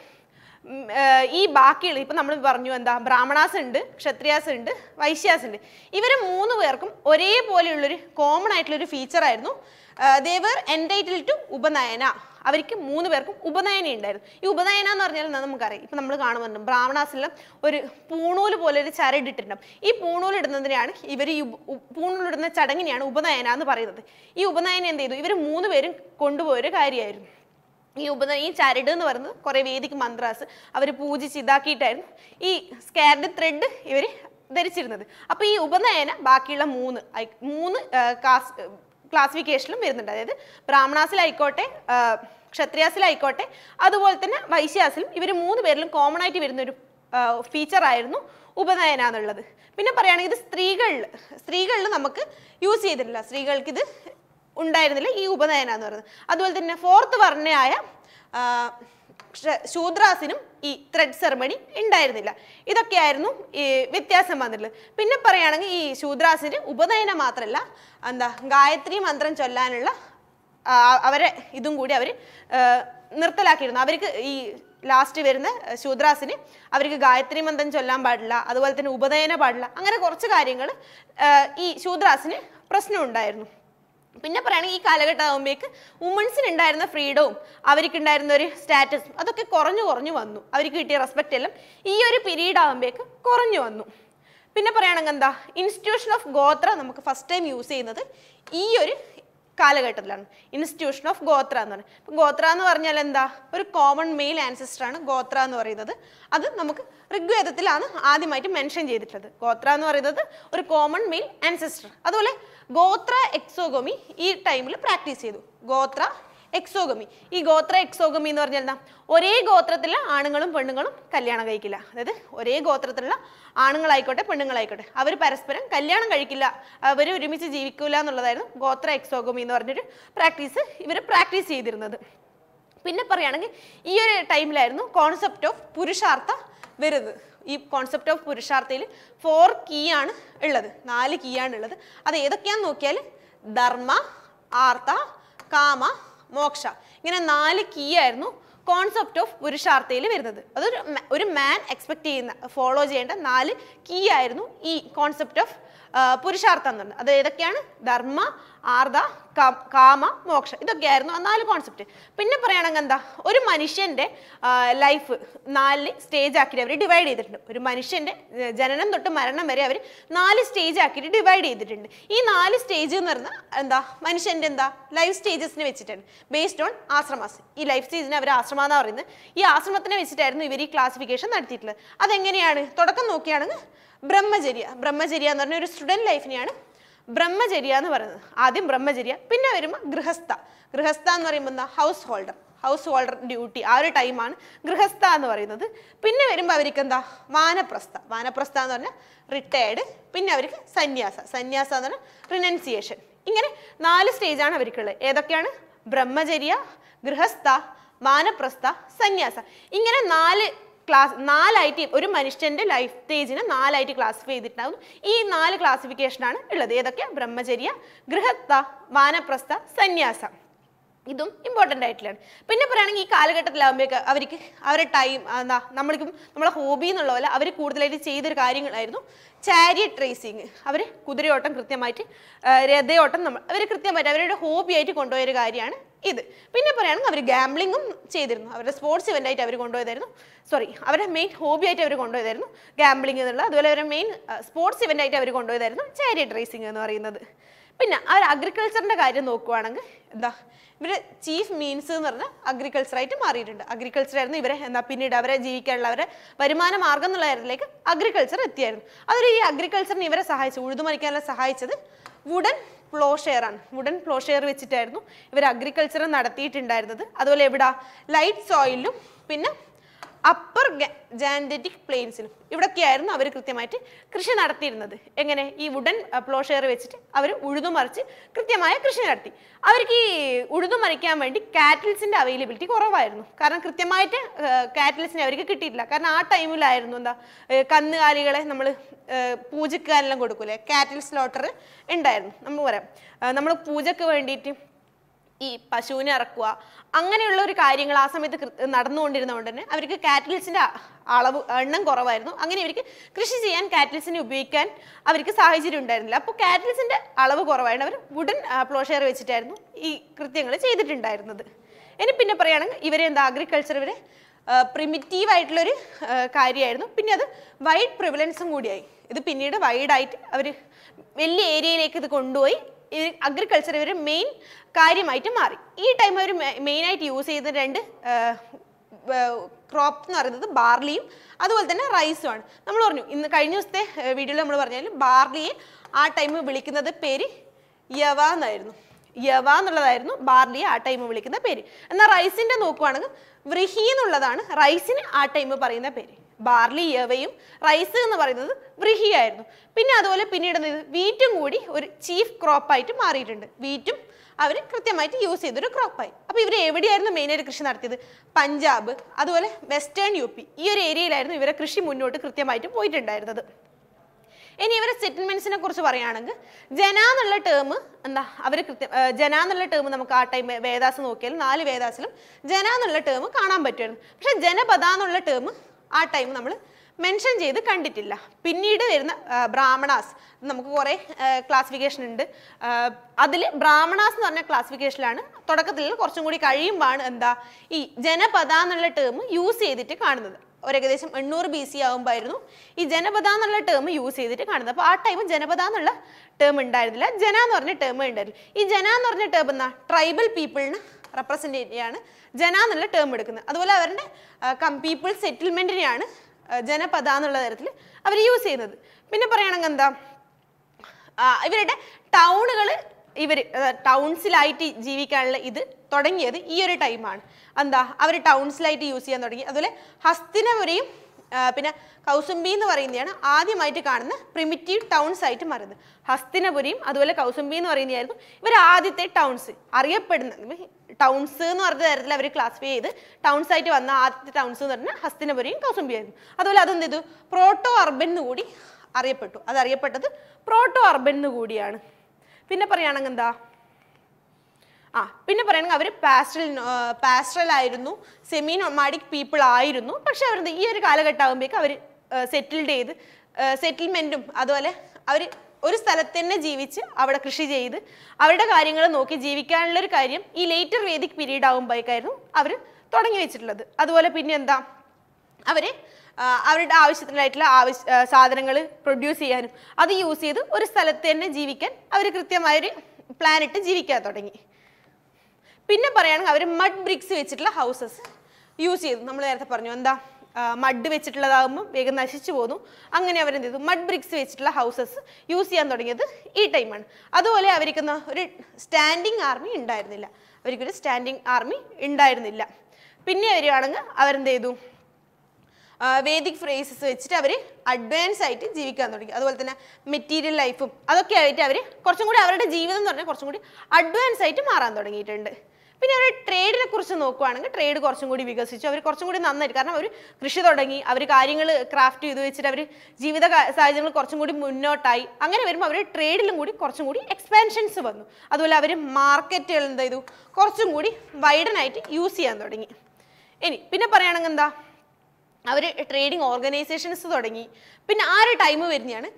ഈ ബാക്കിയുള്ള ഇപ്പം നമ്മൾ പറഞ്ഞു എന്താ ബ്രാഹ്മണാസ് ഉണ്ട് ക്ഷത്രിയാസ് ഉണ്ട് വൈശ്യാസ് ഉണ്ട് ഇവർ മൂന്ന് പേർക്കും ഒരേപോലെയുള്ളൊരു കോമൺ ആയിട്ടുള്ളൊരു ഫീച്ചറായിരുന്നു ദേവർ എൻറ്റൈറ്റിൽ ടു ഉപനയന അവർക്ക് മൂന്ന് പേർക്കും ഉപനയന ഉണ്ടായിരുന്നു ഈ ഉപനയന എന്ന് പറഞ്ഞാൽ നമുക്കറിയാം ഇപ്പം നമ്മൾ കാണുമെന്നും ബ്രാഹ്മണാസിലും ഒരു പൂണൂല് പോലെ ഒരു ചരടിട്ടിട്ടുണ്ടാവും ഈ പൂണൂൽ ഇടുന്നതിനെയാണ് ഇവർ ഈ പൂണൂലിടുന്ന ചടങ്ങിനെയാണ് ഉപനയന എന്ന് പറയുന്നത് ഈ ഉപനയന എന്ത് ചെയ്തു ഇവർ മൂന്ന് പേരും കൊണ്ടുപോയൊരു കാര്യമായിരുന്നു ഈ ഉപന ഈ ചരട് എന്ന് പറയുന്നത് കുറേ വേദിക്ക് മന്ത്രാസ് അവർ പൂജിച്ച് ഇതാക്കിയിട്ടായിരുന്നു ഈ സ്കാർഡ് ത്രെഡ് ഇവർ ധരിച്ചിരുന്നത് അപ്പോൾ ഈ ഉപനയന ബാക്കിയുള്ള മൂന്ന് മൂന്ന് കാസ് ക്ലാസിഫിക്കേഷനിലും വരുന്നുണ്ട് അതായത് ബ്രാഹ്മണാസിലായിക്കോട്ടെ ക്ഷത്രിയാസിലായിക്കോട്ടെ അതുപോലെ തന്നെ വൈശ്യാസിലും ഇവർ മൂന്ന് പേരിലും കോമൺ ആയിട്ട് വരുന്ന ഒരു ഫീച്ചറായിരുന്നു ഉപനയന എന്നുള്ളത് പിന്നെ പറയുകയാണെങ്കിൽ ഇത് സ്ത്രീകളിൽ സ്ത്രീകളിൽ നമുക്ക് യൂസ് ചെയ്തിട്ടില്ല സ്ത്രീകൾക്ക് ഇത് ഉണ്ടായിരുന്നില്ല ഈ ഉപനയന എന്ന് പറയുന്നത് അതുപോലെ തന്നെ ഫോർത്ത് വർണ്ണയായ പക്ഷെ ശൂദ്രാസിനും ഈ ത്രെഡ് സെറമണി ഉണ്ടായിരുന്നില്ല ഇതൊക്കെയായിരുന്നു ഈ വ്യത്യാസം വന്നിട്ടുള്ളത് പിന്നെ പറയുകയാണെങ്കിൽ ഈ ശൂദ്രാസിന് ഉപനയനം മാത്രമല്ല എന്താ ഗായത്രി മന്ത്രം ചൊല്ലാനുള്ള അവരെ ഇതും കൂടി അവർ നിർത്തലാക്കിയിരുന്നു അവർക്ക് ഈ ലാസ്റ്റ് വരുന്ന ശൂദ്രാസിന് അവർക്ക് ഗായത്രി മന്ത്രം ചൊല്ലാൻ പാടില്ല അതുപോലെ തന്നെ ഉപനയന പാടില്ല അങ്ങനെ കുറച്ച് കാര്യങ്ങൾ ഈ ശൂദ്രാസിന് പ്രശ്നം ഉണ്ടായിരുന്നു പിന്നെ പറയുകയാണെങ്കിൽ ഈ കാലഘട്ടമാകുമ്പോഴേക്ക് ഉണ്ടായിരുന്ന ഫ്രീഡവും അവർക്കുണ്ടായിരുന്ന ഒരു സ്റ്റാറ്റസും അതൊക്കെ കുറഞ്ഞു കുറഞ്ഞു വന്നു അവർക്ക് കിട്ടിയ റെസ്പെക്റ്റ് എല്ലാം ഈ ഒരു പീരീഡ് ആകുമ്പോഴേക്ക് കുറഞ്ഞു വന്നു പിന്നെ പറയുകയാണെങ്കിൽ എന്താ ഇൻസ്റ്റിറ്റ്യൂഷൻ ഓഫ് ഗോത്ര നമുക്ക് ഫസ്റ്റ് ടൈം യൂസ് ചെയ്യുന്നത് ഈ ഒരു കാലഘട്ടത്തിലാണ് ഇൻസ്റ്റിറ്റ്യൂഷൻ ഓഫ് ഗോത്ര എന്ന് പറയുന്നത് ഇപ്പം ഗോത്ര എന്ന് പറഞ്ഞാൽ എന്താ ഒരു കോമൺ മെയിൽ ആണ് ഗോത്ര എന്ന് പറയുന്നത് അത് നമുക്ക് ഋഗ്വേദത്തിലാണ് ആദ്യമായിട്ട് മെൻഷൻ ചെയ്തിട്ടുള്ളത് ഗോത്ര എന്ന് പറയുന്നത് ഒരു കോമൺ മെയിൽ ആൻസിസ്റ്റർ അതുപോലെ ഗോത്ര എക്സോഗമി ഈ ടൈമിൽ പ്രാക്ടീസ് ചെയ്തു ഗോത്ര എക്സോഗമി ഈ ഗോത്ര എക്സോഗമി എന്ന് പറഞ്ഞാൽ എന്താ ഒരേ ഗോത്രത്തിലെ ആണുങ്ങളും പെണ്ണുങ്ങളും കല്യാണം കഴിക്കില്ല അതായത് ഒരേ ഗോത്രത്തിലുള്ള ആണുങ്ങളായിക്കോട്ടെ പെണ്ണുങ്ങളായിക്കോട്ടെ അവർ പരസ്പരം കല്യാണം കഴിക്കില്ല അവർ ഒരുമിച്ച് ജീവിക്കില്ല എന്നുള്ളതായിരുന്നു ഗോത്ര എക്സോഗമി എന്ന് പറഞ്ഞൊരു പ്രാക്ടീസ് ഇവർ പ്രാക്ടീസ് ചെയ്തിരുന്നത് പിന്നെ പറയുകയാണെങ്കിൽ ഈ ഒരു ടൈമിലായിരുന്നു കോൺസെപ്റ്റ് ഓഫ് പുരുഷാർത്ഥ വരുന്നത് ഈ കോൺസെപ്റ്റ് ഓഫ് പുരുഷാർത്ഥയിൽ ഫോർ കീ ആണ് ഉള്ളത് നാല് കീ ആണ് ഉള്ളത് അത് ഏതൊക്കെയാന്ന് നോക്കിയാൽ ധർമ്മ ആർത്ത കാമ മോക്ഷ ഇങ്ങനെ നാല് കീ ആയിരുന്നു കോൺസെപ്റ്റ് ഓഫ് പുരുഷാർത്ഥയിൽ വരുന്നത് അതൊരു ഒരു മാൻ എക്സ്പെക്ട് ചെയ്യുന്ന ഫോളോ ചെയ്യേണ്ട നാല് കീ ആയിരുന്നു ഈ കോൺസെപ്റ്റ് ഓഫ് പുരുഷാർത്ഥം എന്ന് പറഞ്ഞത് അത് ഏതൊക്കെയാണ് ധർമ്മ ആർദ കാമ മോക്ഷ ഇതൊക്കെയായിരുന്നു ആ നാല് കോൺസെപ്റ്റ് പിന്നെ പറയുകയാണെങ്കിൽ എന്താ ഒരു മനുഷ്യൻ്റെ ലൈഫ് നാല് സ്റ്റേജ് ആക്കിയിട്ട് അവർ ഡിവൈഡ് ചെയ്തിട്ടുണ്ട് ഒരു മനുഷ്യൻ്റെ ജനനം തൊട്ട് മരണം വരെ അവർ നാല് സ്റ്റേജ് ആക്കിയിട്ട് ഡിവൈഡ് ചെയ്തിട്ടുണ്ട് ഈ നാല് സ്റ്റേജ് എന്ന് പറഞ്ഞാൽ എന്താ മനുഷ്യൻ്റെ എന്താ ലൈഫ് സ്റ്റേജസിനെ വെച്ചിട്ടാണ് ബേസ്ഡ് ഓൺ ആശ്രമാസ് ഈ ലൈഫ് സ്റ്റേജിനെ അവർ ആശ്രമ എന്ന് പറയുന്നത് ഈ ആശ്രമത്തിനെ വെച്ചിട്ടായിരുന്നു ഇവർ ഈ ക്ലാസിഫിക്കേഷൻ നടത്തിയിട്ടുള്ളത് അതെങ്ങനെയാണ് തുടക്കം നോക്കിയാണെങ്കിൽ ബ്രഹ്മചര്യ ബ്രഹ്മചര്യ എന്ന് പറഞ്ഞ ഒരു സ്റ്റുഡൻറ്റ് ലൈഫിനെയാണ് ബ്രഹ്മചര്യ എന്ന് പറയുന്നത് ആദ്യം ബ്രഹ്മചര്യ പിന്നെ വരുമ്പോൾ ഗൃഹസ്ഥ ഗൃഹസ്ഥ എന്ന് പറയുമ്പോൾ എന്താ householder householder duty ആ ഒരു ടൈമാണ് ഗൃഹസ്ഥ എന്ന് പറയുന്നത് പിന്നെ വരുമ്പോൾ അവർക്ക് എന്താ വാനപ്രസ്ഥ വാനപ്രസ്ഥ എന്ന് പറഞ്ഞാൽ റിട്ടയർഡ് പിന്നെ അവർക്ക് സന്യാസ സന്യാസ എന്ന് പറഞ്ഞാൽ റിനൻസിയേഷൻ ഇങ്ങനെ നാല് സ്റ്റേജാണ് അവർക്കുള്ളത് ഏതൊക്കെയാണ് ബ്രഹ്മചര്യ ഗൃഹസ്ഥ വാനപ്രസ്ഥ സന്യാസ ഇങ്ങനെ നാല് ക്ലാസ് നാലായിട്ട് ഒരു മനുഷ്യൻ്റെ ലൈഫ് സ്റ്റേജിനെ നാലായിട്ട് ക്ലാസിഫൈ ചെയ്തിട്ടുണ്ടാകും ഈ നാല് ക്ലാസിഫിക്കേഷനാണ് ഉള്ളത് ഏതൊക്കെ ബ്രഹ്മചര്യ ഗൃഹസ്ഥ വാനപ്രസ്ഥ സന്യാസം ഇതും ഇമ്പോർട്ടൻ്റ് ആയിട്ടുള്ളതാണ് പിന്നെ പറയുകയാണെങ്കിൽ ഈ കാലഘട്ടത്തിലാകുമ്പോഴേക്ക് അവർക്ക് അവരുടെ ടൈം എന്താ നമ്മൾക്കും നമ്മളെ ഹോബി എന്നുള്ള പോലെ അവർ കൂടുതലായിട്ട് ചെയ്തൊരു കാര്യങ്ങളായിരുന്നു ചാരിയറ്റ് റേസിങ് അവർ കുതിരയോട്ടം കൃത്യമായിട്ട് രഥയോട്ടം നമ്മൾ അവർ കൃത്യമായിട്ട് അവരുടെ ഹോബിയായിട്ട് കൊണ്ടുപോയൊരു കാര്യമാണ് ഇത് പിന്നെ പറയുകയാണെങ്കിൽ അവർ ഗാംബ്ലിങ്ങും ചെയ്തിരുന്നു അവരുടെ സ്പോർട്സ് ഇവൻ്റായിട്ട് അവർ കൊണ്ടുപോയതായിരുന്നു സോറി അവരുടെ മെയിൻ ഹോബി ആയിട്ട് അവർ കൊണ്ടുപോയതായിരുന്നു ഗാംബ്ലിംഗ് എന്നുള്ളത് അതുപോലെ അവരുടെ മെയിൻ സ്പോർട്സ് ഇവൻ്റായിട്ട് അവർ കൊണ്ടുപോയതായിരുന്നു ചാരിറ്റ് റേസിംഗ് എന്ന് പറയുന്നത് പിന്നെ അവർ അഗ്രികൾച്ചറിൻ്റെ കാര്യം നോക്കുവാണെങ്കിൽ എന്താ ഇവർ ചീഫ് മീൻസ് എന്ന് പറഞ്ഞാൽ അഗ്രികൾച്ചറായിട്ട് മാറിയിട്ടുണ്ട് അഗ്രികൾച്ചറായിരുന്നു ഇവരെ എന്താ പിന്നീട് അവരെ ജീവിക്കാനുള്ള അവരെ വരുമാന മാർഗം എന്നുള്ള കാര്യത്തിലേക്ക് അഗ്രികൾച്ചർ എത്തിയായിരുന്നു അതൊരു ഈ അഗ്രികൾച്ചറിന് ഇവരെ സഹായിച്ചു ഉഴുതുമറിക്കാനുള്ള സഹായിച്ചത് വുഡൻ ഫ്ലോ ഷെയർ ആണ് വുഡൻ ഫ്ലോ ഷെയർ വെച്ചിട്ടായിരുന്നു ഇവർ അഗ്രികൾച്ചർ നടത്തിയിട്ടുണ്ടായിരുന്നത് അതുപോലെ എവിടെ ലൈറ്റ് സോയിലും പിന്നെ അപ്പർ ജാൻഡറ്റിക് പ്ലെയിൻസിലും ഇവിടൊക്കെയായിരുന്നു അവർ കൃത്യമായിട്ട് കൃഷി നടത്തിയിരുന്നത് എങ്ങനെ ഈ വുഡൻ പ്ലോഷെയർ വെച്ചിട്ട് അവർ ഉഴുതുമറിച്ച് കൃത്യമായ കൃഷി നടത്തി അവർക്ക് ഈ ഉഴുതുമറിക്കാൻ വേണ്ടി കാറ്റിൽസിൻ്റെ അവൈലബിലിറ്റി കുറവായിരുന്നു കാരണം കൃത്യമായിട്ട് കാറ്റിൽസിനെ അവർക്ക് കിട്ടിയിട്ടില്ല കാരണം ആ ടൈമിലായിരുന്നു എന്താ കന്നുകാലികളെ നമ്മൾ പൂജക്കാരെല്ലാം കൊടുക്കൂലേ കാറ്റിൽസ് സ്ലോട്ടർ ഉണ്ടായിരുന്നു നമ്മൾ പറയാം നമ്മൾ പൂജക്ക് വേണ്ടിയിട്ട് ഈ പശുവിനെ ഇറക്കുക അങ്ങനെയുള്ള ഒരു കാര്യങ്ങൾ ആ സമയത്ത് നടന്നുകൊണ്ടിരുന്നതുകൊണ്ട് തന്നെ അവർക്ക് കാറ്റിൽസിൻ്റെ അളവ് എണ്ണം കുറവായിരുന്നു അങ്ങനെ ഇവർക്ക് കൃഷി ചെയ്യാൻ കാറ്റിൽസിനെ ഉപയോഗിക്കാൻ അവർക്ക് സാഹചര്യം ഉണ്ടായിരുന്നില്ല അപ്പോൾ കാറ്റിൽസിൻ്റെ അളവ് കുറവായിരുന്നു അവർ വുഡൻ പ്ലോഷെയർ വെച്ചിട്ടായിരുന്നു ഈ കൃത്യങ്ങൾ ചെയ്തിട്ടുണ്ടായിരുന്നത് ഇനി പിന്നെ പറയുകയാണെങ്കിൽ ഇവരെ എന്താ അഗ്രികൾച്ചർ ഇവരെ പ്രിമിറ്റീവ് ആയിട്ടുള്ളൊരു കാര്യമായിരുന്നു പിന്നെ അത് വൈഡ് പ്രിവലൻസും കൂടിയായി ഇത് പിന്നീട് വൈഡായിട്ട് അവർ വലിയ ഏരിയയിലേക്ക് ഇത് കൊണ്ടുപോയി അഗ്രികൾച്ചർ ഒരു മെയിൻ കാര്യമായിട്ട് മാറി ഈ ടൈം അവർ മെയിനായിട്ട് യൂസ് ചെയ്ത രണ്ട് ക്രോപ്പ് എന്ന് പറയുന്നത് ബാർലിയും അതുപോലെ തന്നെ റൈസും ആണ് നമ്മൾ പറഞ്ഞു ഇന്ന് കഴിഞ്ഞ ദിവസത്തെ വീഡിയോയിൽ നമ്മൾ പറഞ്ഞാൽ ബാർലിയെ ആ ടൈം വിളിക്കുന്നത് പേര് യവ എന്നായിരുന്നു യവ എന്നുള്ളതായിരുന്നു ബാർലിയെ ആ ടൈം വിളിക്കുന്ന പേര് എന്നാൽ റൈസിൻ്റെ നോക്കുവാണെങ്കിൽ വൃഹി എന്നുള്ളതാണ് റൈസിന് ആ ടൈം പറയുന്ന പേര് ബാർലി യവയും റൈസ് എന്ന് പറയുന്നത് വൃഹിയായിരുന്നു പിന്നെ അതുപോലെ പിന്നീട് വീറ്റും കൂടി ഒരു ചീഫ് ക്രോപ്പായിട്ട് മാറിയിട്ടുണ്ട് വീറ്റും അവർ കൃത്യമായിട്ട് യൂസ് ചെയ്തൊരു ക്രോപ്പായി അപ്പോൾ ഇവർ എവിടെയായിരുന്നു മെയിനായിട്ട് കൃഷി നടത്തിയത് പഞ്ചാബ് അതുപോലെ വെസ്റ്റേൺ യു പി ഈ ഒരു ഏരിയയിലായിരുന്നു ഇവരെ കൃഷി മുന്നോട്ട് കൃത്യമായിട്ട് പോയിട്ടുണ്ടായിരുന്നത് ഇനി ഇവരെ സെറ്റിൽമെന്റ്സിനെ കുറിച്ച് പറയുകയാണെങ്കിൽ ജന എന്നുള്ള ടേം എന്താ അവർ കൃത്യം ജന എന്നുള്ള ടേം നമുക്ക് ആ ടൈം വേദാസ് നോക്കിയാൽ നാല് വേദാസിലും ജന എന്നുള്ള ടേം കാണാൻ പറ്റുമായിരുന്നു പക്ഷേ ജനപദ എന്നുള്ള ടേം ആ ടൈം നമ്മൾ മെൻഷൻ ചെയ്ത് കണ്ടിട്ടില്ല പിന്നീട് വരുന്ന ബ്രാഹ്മണാസ് നമുക്ക് കുറേ ക്ലാസിഫിക്കേഷൻ ഉണ്ട് അതിൽ ബ്രാഹ്മണാസ് എന്ന് പറഞ്ഞ ക്ലാസിഫിക്കേഷനിലാണ് തുടക്കത്തിൽ കുറച്ചും കൂടി കഴിയുമ്പോഴാണ് എന്താ ഈ ജനപദ എന്നുള്ള ടേം യൂസ് ചെയ്തിട്ട് കാണുന്നത് ഒരു ഏകദേശം എണ്ണൂറ് ബി സി ആകുമ്പോഴായിരുന്നു ഈ ജനപദ എന്നുള്ള ടേം യൂസ് ചെയ്തിട്ട് കാണുന്നത് അപ്പോൾ ആ ടൈം ജനപദ എന്നുള്ള ടേം ഉണ്ടായിരുന്നില്ല ജന എന്ന് പറഞ്ഞ ടേം ഉണ്ടായിരുന്നു ഈ ജന എന്ന് പറഞ്ഞ ടേം എന്നാ ട്രൈബൽ പീപ്പിളിന് റെപ്രസെൻറ്റേറ്റീവാണ് ജന എന്നുള്ള ടേം എടുക്കുന്നത് അതുപോലെ അവരുടെ പീപ്പിൾ സെറ്റിൽമെൻറ്റിനെയാണ് ജനപദ എന്നുള്ള തരത്തിൽ അവർ യൂസ് ചെയ്യുന്നത് പിന്നെ പറയുകയാണെങ്കിൽ എന്താ ഇവരുടെ ടൗണുകൾ ഇവർ ടൗൺസിലായിട്ട് ജീവിക്കാനുള്ള ഇത് തുടങ്ങിയത് ഈ ഒരു ടൈമാണ് എന്താ അവർ ടൗൺസിലായിട്ട് യൂസ് ചെയ്യാൻ തുടങ്ങി അതുപോലെ ഹസ്തിനപുരയും പിന്നെ കൗസുംബി എന്ന് പറയുന്നതാണ് ആദ്യമായിട്ട് കാണുന്ന പ്രിമിറ്റീവ് ടൗൺസ് ആയിട്ട് മാറുന്നത് ഹസ്തിനപുരിയും അതുപോലെ കൗസുംബി എന്ന് പറയുന്നതായിരുന്നു ഇവർ ആദ്യത്തെ ടൗൺസ് അറിയപ്പെടുന്ന ടൗൺസ് എന്ന് പറഞ്ഞ തരത്തിൽ അവർ ക്ലാസിഫൈ ചെയ്ത് ടൗൺസ് ആയിട്ട് വന്ന ആദ്യത്തെ ടൗൺസ് എന്ന് പറഞ്ഞാൽ ഹസ്തിനപുരിയും കൗസുംബിയായിരുന്നു അതുപോലെ അതെന്ത് ചെയ്തു പ്രോട്ടോ അർബൻ എന്ന് കൂടി അറിയപ്പെട്ടു അതറിയപ്പെട്ടത് പ്രോട്ടോ അർബൻ എന്ന് കൂടിയാണ് പിന്നെ പറയുകയാണെങ്കിൽ എന്താ ആ പിന്നെ പറയണെങ്കിൽ അവർ പാസ്റ്റൽ പാസ്റ്റൽ ആയിരുന്നു സെമി നൊമാഡിക് പീപ്പിൾ ആയിരുന്നു പക്ഷെ അവർ ഈ ഒരു കാലഘട്ടം ആകുമ്പോഴേക്കും അവർ സെറ്റിൽഡ് ചെയ്ത് സെറ്റിൽമെൻറ്റും അതുപോലെ അവർ ഒരു സ്ഥലത്ത് തന്നെ ജീവിച്ച് അവിടെ കൃഷി ചെയ്ത് അവരുടെ കാര്യങ്ങൾ നോക്കി ജീവിക്കാനുള്ളൊരു കാര്യം ഈ ലേറ്റർ വേദിക് പീരീഡ് ആകുമ്പോഴേക്കായിരുന്നു അവർ തുടങ്ങി വെച്ചിട്ടുള്ളത് അതുപോലെ പിന്നെ എന്താ അവർ അവരുടെ ആവശ്യത്തിനായിട്ടുള്ള ആവശ്യ സാധനങ്ങൾ പ്രൊഡ്യൂസ് ചെയ്യാനും അത് യൂസ് ചെയ്ത് ഒരു സ്ഥലത്ത് തന്നെ ജീവിക്കാൻ അവർ കൃത്യമായൊരു പ്ലാനിട്ട് ജീവിക്കാൻ തുടങ്ങി പിന്നെ പറയുകയാണെങ്കിൽ അവർ മഡ് ബ്രിക്സ് വെച്ചിട്ടുള്ള ഹൗസസ് യൂസ് ചെയ്തു നമ്മൾ നേരത്തെ പറഞ്ഞു എന്താ മഡ് വെച്ചിട്ടുള്ളതാകുമ്പോൾ വേഗം നശിച്ചു പോന്നു അങ്ങനെ അവരെന്ത് ചെയ്തു മഡ് ബ്രിക്സ് വെച്ചിട്ടുള്ള ഹൗസസ് യൂസ് ചെയ്യാൻ തുടങ്ങിയത് ഈ ടൈമാണ് അതുപോലെ അവർക്ക് ഒരു സ്റ്റാൻഡിങ് ആർമി ഉണ്ടായിരുന്നില്ല അവർക്കൊരു സ്റ്റാൻഡിങ് ആർമി ഉണ്ടായിരുന്നില്ല പിന്നെ വരികയാണെങ്കിൽ അവരെന്ത് ചെയ്തു വേദിക് ഫ്രേസസ് വെച്ചിട്ട് അവർ അഡ്വാൻസ് ആയിട്ട് ജീവിക്കാൻ തുടങ്ങി അതുപോലെ തന്നെ മെറ്റീരിയൽ ലൈഫും അതൊക്കെ ആയിട്ട് അവർ കുറച്ചും കൂടി അവരുടെ ജീവിതം എന്ന് പറഞ്ഞാൽ കുറച്ചും കൂടി അഡ്വാൻസ് ആയിട്ട് മാറാൻ തുടങ്ങിയിട്ടുണ്ട് പിന്നെ അവരുടെ ട്രേഡിനെ കുറിച്ച് നോക്കുവാണെങ്കിൽ ട്രേഡ് കുറച്ചും കൂടി വികസിച്ചു അവർ കുറച്ചും കൂടി നന്നായിട്ട് കാരണം അവർ കൃഷി തുടങ്ങി അവർ കാര്യങ്ങൾ ക്രാഫ്റ്റ് ചെയ്ത് വെച്ചിട്ട് അവർ ജീവിത സാഹചര്യങ്ങൾ കുറച്ചും കൂടി മുന്നോട്ടായി അങ്ങനെ വരുമ്പോൾ അവർ ട്രേഡിലും കൂടി കുറച്ചും കൂടി എക്സ്പാൻഷൻസ് വന്നു അതുപോലെ അവർ മാർക്കറ്റുകൾ എന്ത് ചെയ്തു കുറച്ചും കൂടി വൈഡനായിട്ട് യൂസ് ചെയ്യാൻ തുടങ്ങി ഇനി പിന്നെ പറയുകയാണെങ്കിൽ എന്താ അവർ ട്രേഡിംഗ് ഓർഗനൈസേഷൻസ് തുടങ്ങി പിന്നെ ആ ഒരു ടൈം വരുന്നതാണ്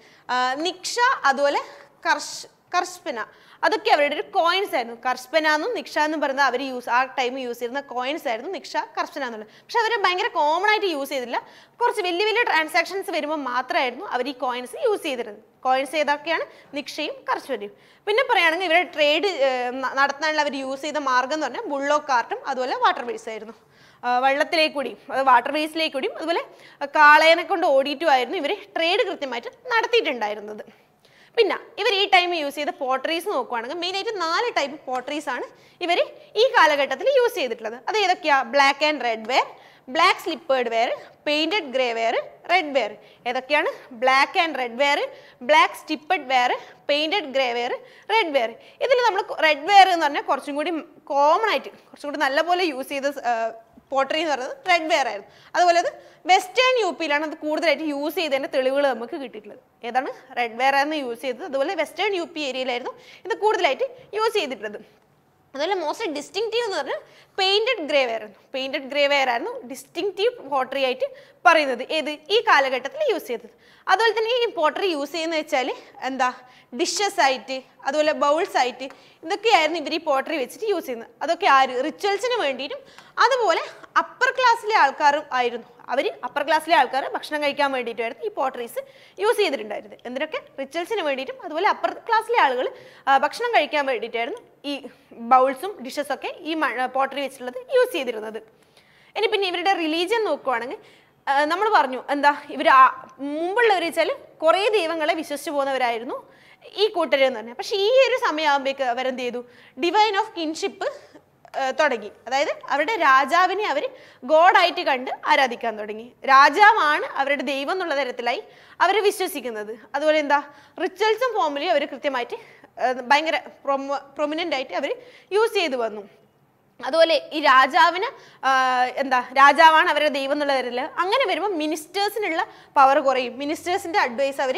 നിക്ഷ അതുപോലെ കർഷ് കർഷ്പിന അതൊക്കെ അവരുടെ ഒരു കോയിൻസ് ആയിരുന്നു കർഷന എന്നും നിക്ഷ എന്നും പറഞ്ഞാൽ അവർ യൂസ് ആ ടൈം യൂസ് ചെയ്യുന്ന കോയിൻസ് ആയിരുന്നു നിക്ഷ കർഷന എന്നുള്ളത് പക്ഷെ അവർ ഭയങ്കര കോമൺ ആയിട്ട് യൂസ് ചെയ്തില്ല കുറച്ച് വലിയ വലിയ ട്രാൻസാക്ഷൻസ് വരുമ്പോൾ മാത്രമായിരുന്നു അവർ ഈ കോയിൻസ് യൂസ് ചെയ്തിരുന്നത് കോയിൻസ് ഏതൊക്കെയാണ് നിക്ഷയും കർഷകരും പിന്നെ പറയുകയാണെങ്കിൽ ഇവരുടെ ട്രേഡ് നടത്താനുള്ള അവർ യൂസ് ചെയ്ത മാർഗം എന്ന് പറഞ്ഞാൽ ബുള്ളോ കാർട്ടും അതുപോലെ വാട്ടർ ആയിരുന്നു വെള്ളത്തിലേക്ക് കൂടിയും അത് വാട്ടർ വേസിലേക്ക് കൂടിയും അതുപോലെ കാളയനെ കൊണ്ട് ഓടിയിട്ടുമായിരുന്നു ഇവർ ട്രേഡ് കൃത്യമായിട്ട് നടത്തിയിട്ടുണ്ടായിരുന്നത് പിന്നെ ഇവർ ഈ ടൈം യൂസ് ചെയ്ത പോട്ടറീസ് നോക്കുവാണെങ്കിൽ മെയിനായിട്ട് നാല് ടൈപ്പ് പോട്ടറീസ് ആണ് ഇവർ ഈ കാലഘട്ടത്തിൽ യൂസ് ചെയ്തിട്ടുള്ളത് അത് ഏതൊക്കെയാണ് black and red ware black slipped ware painted grey ware red ware ഏതൊക്കെയാണ് black and red ware black slipped ware painted grey ware red ware ഇതിൽ നമ്മൾ റെഡ് വെയർ എന്ന് പറഞ്ഞാൽ കുറച്ചും കൂടി കോമൺ ആയിട്ട് കുറച്ചും കൂടി നല്ലപോലെ യൂസ് ചെയ്ത പോട്ടറി എന്ന് പറയുന്നത് റെഡ് വെയർ ആയിരുന്നു അതുപോലെ അത് വെസ്റ്റേൺ യു പിയിലാണ് അത് കൂടുതലായിട്ട് യൂസ് ചെയ്തതിൻ്റെ തെളിവുകൾ നമുക്ക് കിട്ടിയിട്ടുള്ളത് ഏതാണ് റെഡ് വെയർ ആയിരുന്നു യൂസ് ചെയ്തത് അതുപോലെ വെസ്റ്റേൺ യു പി ഏരിയയിലായിരുന്നു ഇത് കൂടുതലായിട്ട് യൂസ് ചെയ്തിട്ടുള്ളത് അതുപോലെ മോസ്റ്റ് ഡിസ്റ്റിങ്റ്റീവ് എന്ന് പറഞ്ഞാൽ പെയിൻറ്റഡ് ഗ്രേ വെയർ ആയിരുന്നു പെയിൻറ്റഡ് ഗ്രേ വെയർ ആയിരുന്നു ഡിസ്റ്റിങ്റ്റീവ് പോട്ടറി ആയിട്ട് പറയുന്നത് ഏത് ഈ കാലഘട്ടത്തിൽ യൂസ് ചെയ്തത് അതുപോലെ തന്നെ ഈ പോട്ടറി യൂസ് ചെയ്യുന്നത് വെച്ചാൽ എന്താ ഡിഷസ് ആയിട്ട് അതുപോലെ ബൗൾസ് ആയിട്ട് ഇതൊക്കെയായിരുന്നു ഇവർ ഈ പോട്ടറി വെച്ചിട്ട് യൂസ് ചെയ്യുന്നത് അതൊക്കെ ആര് റിച്വൽസിന് വേണ്ടിയിട്ടും അതുപോലെ അപ്പർ ക്ലാസ്സിലെ ആൾക്കാരും ആയിരുന്നു അവർ അപ്പർ ക്ലാസ്സിലെ ആൾക്കാർ ഭക്ഷണം കഴിക്കാൻ വേണ്ടിയിട്ടായിരുന്നു ഈ പോട്ടറീസ് യൂസ് ചെയ്തിട്ടുണ്ടായിരുന്നത് എന്തിനൊക്കെ റിച്വൽസിന് വേണ്ടിയിട്ടും അതുപോലെ അപ്പർ ക്ലാസ്സിലെ ആളുകൾ ഭക്ഷണം കഴിക്കാൻ വേണ്ടിയിട്ടായിരുന്നു ഈ ബൗൾസും ഡിഷസൊക്കെ ഈ പോട്ടറി വെച്ചിട്ടുള്ളത് യൂസ് ചെയ്തിരുന്നത് ഇനി പിന്നെ ഇവരുടെ റിലീജിയൻ നോക്കുവാണെങ്കിൽ നമ്മൾ പറഞ്ഞു എന്താ ഇവർ മുമ്പുള്ളവർ വെച്ചാൽ കുറേ ദൈവങ്ങളെ വിശ്വസിച്ചു പോകുന്നവരായിരുന്നു ഈ കൂട്ടരെന്ന് പറഞ്ഞാൽ പക്ഷേ ഈ ഒരു സമയമാകുമ്പോഴേക്ക് അവരെന്ത് ചെയ്തു ഡിവൈൻ ഓഫ് കിൻഷിപ്പ് തുടങ്ങി അതായത് അവരുടെ രാജാവിനെ അവർ ഗോഡായിട്ട് കണ്ട് ആരാധിക്കാൻ തുടങ്ങി രാജാവാണ് അവരുടെ ദൈവം എന്നുള്ള തരത്തിലായി അവർ വിശ്വസിക്കുന്നത് അതുപോലെ എന്താ റിച്വൽസും ഫോമിലും അവർ കൃത്യമായിട്ട് ഭയങ്കര പ്രൊമോ പ്രൊമിനൻ്റ് ആയിട്ട് അവർ യൂസ് ചെയ്തു വന്നു അതുപോലെ ഈ രാജാവിന് എന്താ രാജാവാണ് അവരുടെ ദൈവം എന്നുള്ള തരത്തിൽ അങ്ങനെ വരുമ്പോൾ മിനിസ്റ്റേഴ്സിനുള്ള പവർ കുറയും മിനിസ്റ്റേഴ്സിൻ്റെ അഡ്വൈസ് അവർ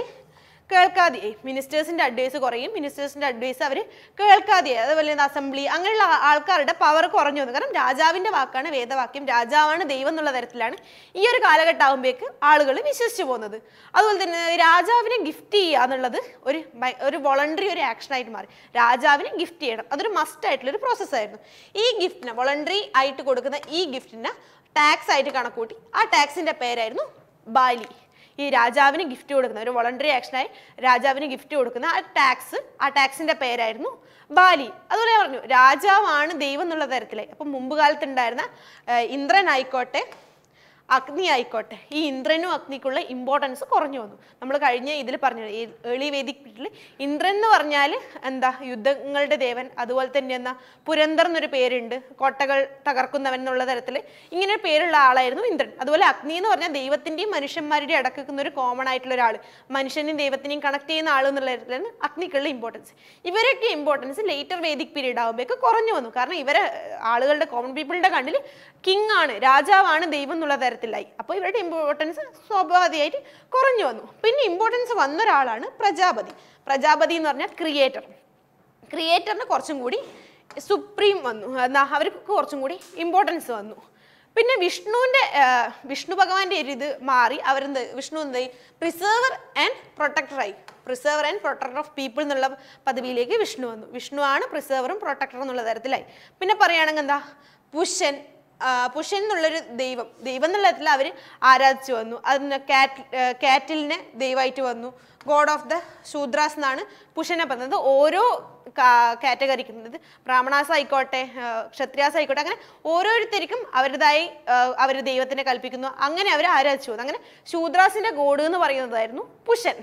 കേൾക്കാതെ മിനിസ്റ്റേഴ്സിൻ്റെ അഡ്വൈസ് കുറയും മിനിസ്റ്റേഴ്സിൻ്റെ അഡ്വൈസ് അവർ കേൾക്കാതെ അതുപോലെ തന്നെ അസംബ്ലി അങ്ങനെയുള്ള ആൾക്കാരുടെ പവർ കുറഞ്ഞു വന്നു കാരണം രാജാവിൻ്റെ വാക്കാണ് വേദവാക്യം രാജാവാണ് ദൈവം എന്നുള്ള തരത്തിലാണ് ഈ ഒരു കാലഘട്ടമാകുമ്പോഴേക്ക് ആളുകൾ വിശ്വസിച്ചു പോകുന്നത് അതുപോലെ തന്നെ രാജാവിനെ ഗിഫ്റ്റ് ചെയ്യുക എന്നുള്ളത് ഒരു ഒരു വോളണ്ടറി ഒരു ആക്ഷൻ ആയിട്ട് മാറി രാജാവിനെ ഗിഫ്റ്റ് ചെയ്യണം അതൊരു മസ്റ്റ് ആയിട്ടുള്ള ഒരു പ്രോസസ്സായിരുന്നു ഈ ഗിഫ്റ്റിന് വോളണ്ടറി ആയിട്ട് കൊടുക്കുന്ന ഈ ഗിഫ്റ്റിന് ടാക്സ് ആയിട്ട് കണക്കൂട്ടി ആ ടാക്സിൻ്റെ പേരായിരുന്നു ബാലി ഈ രാജാവിന് ഗിഫ്റ്റ് കൊടുക്കുന്ന ഒരു വോളണ്ടറി ആക്ഷനായി രാജാവിന് ഗിഫ്റ്റ് കൊടുക്കുന്ന ആ ടാക്സ് ആ ടാക്സിന്റെ പേരായിരുന്നു ബാലി അതുപോലെ പറഞ്ഞു രാജാവാണ് ദൈവം എന്നുള്ള തരത്തിലെ അപ്പം മുമ്പ് കാലത്തുണ്ടായിരുന്ന ഇന്ദ്രൻ അഗ്നി ആയിക്കോട്ടെ ഈ ഇന്ദ്രനും അഗ്നിക്കുള്ള ഇമ്പോർട്ടൻസ് കുറഞ്ഞു വന്നു നമ്മൾ കഴിഞ്ഞ ഇതിൽ പറഞ്ഞു ഏളി വേദിക് ഇന്ദ്രൻ എന്ന് പറഞ്ഞാൽ എന്താ യുദ്ധങ്ങളുടെ ദേവൻ അതുപോലെ തന്നെ എന്താ പുരന്തർ എന്നൊരു പേരുണ്ട് കോട്ടകൾ തകർക്കുന്നവൻ എന്നുള്ള തരത്തിൽ ഇങ്ങനെ പേരുള്ള ആളായിരുന്നു ഇന്ദ്രൻ അതുപോലെ അഗ്നി എന്ന് പറഞ്ഞാൽ ദൈവത്തിൻ്റെയും മനുഷ്യന്മാരുടെയും അടക്കുന്ന ഒരു കോമൺ ആയിട്ടുള്ള ഒരാൾ മനുഷ്യനെയും ദൈവത്തിനെയും കണക്ട് ചെയ്യുന്ന ആൾ എന്നുള്ള തരത്തിലാണ് അഗ്നിക്കുള്ള ഇമ്പോർട്ടൻസ് ഇവരൊക്കെ ഇമ്പോർട്ടൻസ് ലേറ്റർ വേദിക് പീരീഡ് ആകുമ്പോഴേക്ക് കുറഞ്ഞു വന്നു കാരണം ഇവരെ ആളുകളുടെ കോമൺ പീപ്പിളിൻ്റെ കണ്ണിൽ കിങ് ആണ് രാജാവാണ് ദൈവം എന്നുള്ള തരത്തിലായി അപ്പോൾ ഇവരുടെ ഇമ്പോർട്ടൻസ് സ്വാഭാവികമായിട്ട് കുറഞ്ഞു വന്നു പിന്നെ ഇമ്പോർട്ടൻസ് വന്ന ഒരാളാണ് പ്രജാപതി പ്രജാപതി എന്ന് പറഞ്ഞാൽ ക്രിയേറ്റർ ക്രിയേറ്ററിന് കുറച്ചും കൂടി സുപ്രീം വന്നു എന്നാ അവർക്ക് കുറച്ചും കൂടി ഇമ്പോർട്ടൻസ് വന്നു പിന്നെ വിഷ്ണുവിൻ്റെ വിഷ്ണു ഭഗവാന്റെ ഒരു ഇത് മാറി അവരെന്ത് വിഷ്ണു എന്ത് പ്രിസേർവർ ആൻഡ് പ്രൊട്ടക്ടറായി preserver and protector of people എന്നുള്ള പദവിയിലേക്ക് വിഷ്ണു വന്നു വിഷ്ണു ആണ് പ്രിസേർവറും പ്രൊട്ടക്ടറും എന്നുള്ള തരത്തിലായി പിന്നെ പറയുകയാണെങ്കിൽ എന്താ പുഷൻ പുഷൻ എന്നുള്ളൊരു ദൈവം ദൈവം എന്നുള്ളതിൽ അവർ ആരാധിച്ചു വന്നു അതിന് കാറ്റ് കാറ്റിലിനെ ദൈവമായിട്ട് വന്നു ഗോഡ് ഓഫ് ദ ശൂദ്രാസ് എന്നാണ് പുഷനെ പറഞ്ഞത് ഓരോ കാറ്റഗറിക്കുന്നത് ബ്രാഹ്മണാസ് ആയിക്കോട്ടെ ക്ഷത്രിയാസ് ആയിക്കോട്ടെ അങ്ങനെ ഓരോരുത്തർക്കും അവരുടേതായി അവർ ദൈവത്തിനെ കൽപ്പിക്കുന്നു അങ്ങനെ അവർ ആരാധിച്ചു വന്നു അങ്ങനെ ശൂദ്രാസിൻ്റെ ഗോഡ് എന്ന് പറയുന്നതായിരുന്നു പുഷൻ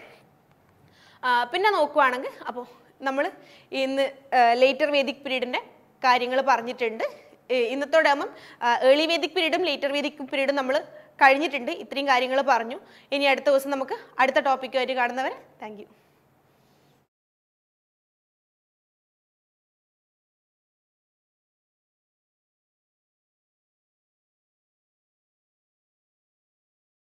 പിന്നെ നോക്കുവാണെങ്കിൽ അപ്പോൾ നമ്മൾ ഇന്ന് ലേറ്റർ വേദിക് പീരീഡിൻ്റെ കാര്യങ്ങൾ പറഞ്ഞിട്ടുണ്ട് ഇന്നത്തോടാകുമ്പം ഏർലി വേദിക് പീരീഡും ലേറ്റർ വേദിക് പീരീഡും നമ്മൾ കഴിഞ്ഞിട്ടുണ്ട് ഇത്രയും കാര്യങ്ങൾ പറഞ്ഞു ഇനി അടുത്ത ദിവസം നമുക്ക് അടുത്ത ടോപ്പിക്കുമായിട്ട് കാണുന്നവരെ താങ്ക്